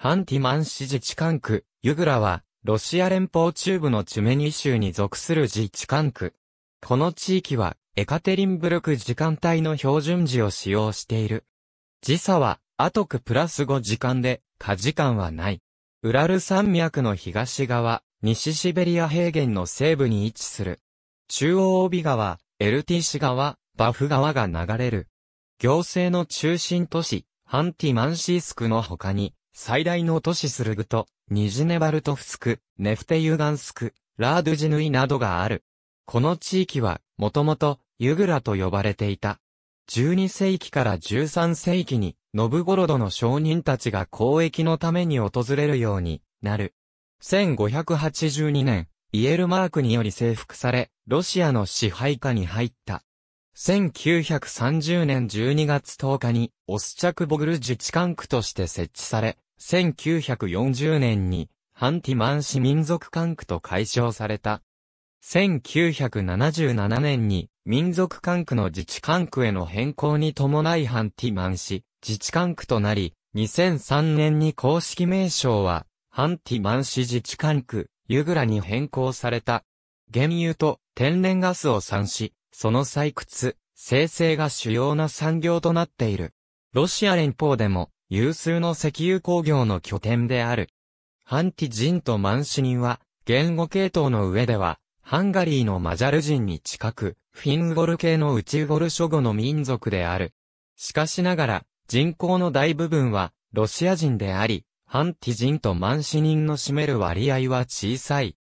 ハンティマン市自治管区、ユグラは、ロシア連邦中部のチュメニ州に属する自治管区。この地域は、エカテリンブルク時間帯の標準時を使用している。時差は、アトクプラス5時間で、過時間はない。ウラル山脈の東側、西シベリア平原の西部に位置する。中央帯川、エルティシ川、バフ川が流れる。行政の中心都市、ハンティマンシースクの他に、最大の都市スルグと、ニジネバルトフスク、ネフテユガンスク、ラードゥジヌイなどがある。この地域は、もともと、ユグラと呼ばれていた。12世紀から13世紀に、ノブゴロドの商人たちが交易のために訪れるようになる。1582年、イエルマークにより征服され、ロシアの支配下に入った。1930年12月10日に、オスチャクボグル自治管区として設置され、1940年に、ハンティマン市民族管区と解消された。1977年に、民族管区の自治管区への変更に伴いハンティマン市、自治管区となり、2003年に公式名称は、ハンティマン市自治管区、ユグラに変更された。原油と天然ガスを産し、その採掘、生成が主要な産業となっている。ロシア連邦でも有数の石油工業の拠点である。ハンティ人とマンシ人は、言語系統の上では、ハンガリーのマジャル人に近く、フィンウゴル系の内ウゴル諸語の民族である。しかしながら、人口の大部分は、ロシア人であり、ハンティ人とマンシ人の占める割合は小さい。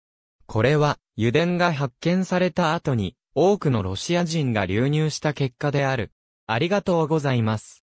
これは、油田が発見された後に、多くのロシア人が流入した結果である。ありがとうございます。